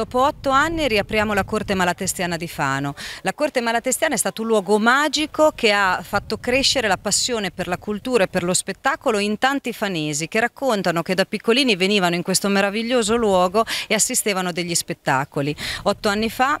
Dopo otto anni riapriamo la Corte Malatestiana di Fano. La Corte Malatestiana è stato un luogo magico che ha fatto crescere la passione per la cultura e per lo spettacolo in tanti fanesi che raccontano che da piccolini venivano in questo meraviglioso luogo e assistevano degli spettacoli. Otto anni fa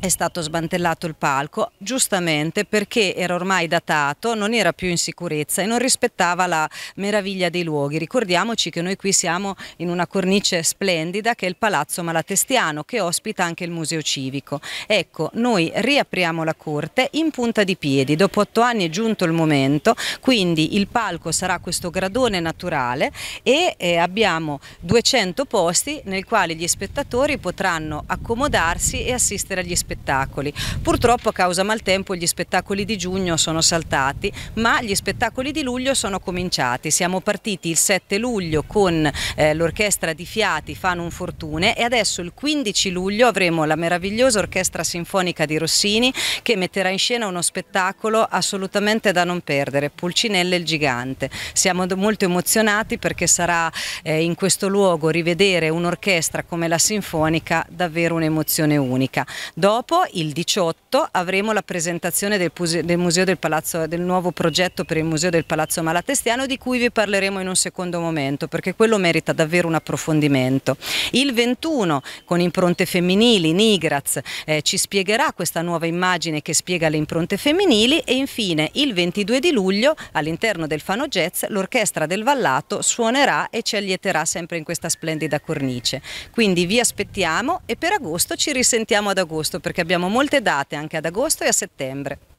è stato smantellato il palco, giustamente perché era ormai datato, non era più in sicurezza e non rispettava la meraviglia dei luoghi. Ricordiamoci che noi qui siamo in una cornice splendida che è il Palazzo Malatestiano che ospita anche il Museo Civico. Ecco, noi riapriamo la corte in punta di piedi, dopo otto anni è giunto il momento, quindi il palco sarà questo gradone naturale e eh, abbiamo 200 posti nel quali gli spettatori potranno accomodarsi e assistere agli spettatori spettacoli. Purtroppo a causa maltempo gli spettacoli di giugno sono saltati, ma gli spettacoli di luglio sono cominciati. Siamo partiti il 7 luglio con eh, l'orchestra di Fiati Fanum Fortune e adesso il 15 luglio avremo la meravigliosa orchestra sinfonica di Rossini che metterà in scena uno spettacolo assolutamente da non perdere, Pulcinella il gigante. Siamo molto emozionati perché sarà eh, in questo luogo rivedere un'orchestra come la sinfonica davvero un'emozione unica. Dopo dopo, il 18, avremo la presentazione del, del, museo del, Palazzo, del nuovo progetto per il Museo del Palazzo Malatestiano di cui vi parleremo in un secondo momento perché quello merita davvero un approfondimento. Il 21 con impronte femminili, Nigraz eh, ci spiegherà questa nuova immagine che spiega le impronte femminili e infine il 22 di luglio all'interno del Fano Jazz l'Orchestra del Vallato suonerà e ci allieterà sempre in questa splendida cornice. Quindi vi aspettiamo e per agosto ci risentiamo ad agosto perché abbiamo molte date anche ad agosto e a settembre.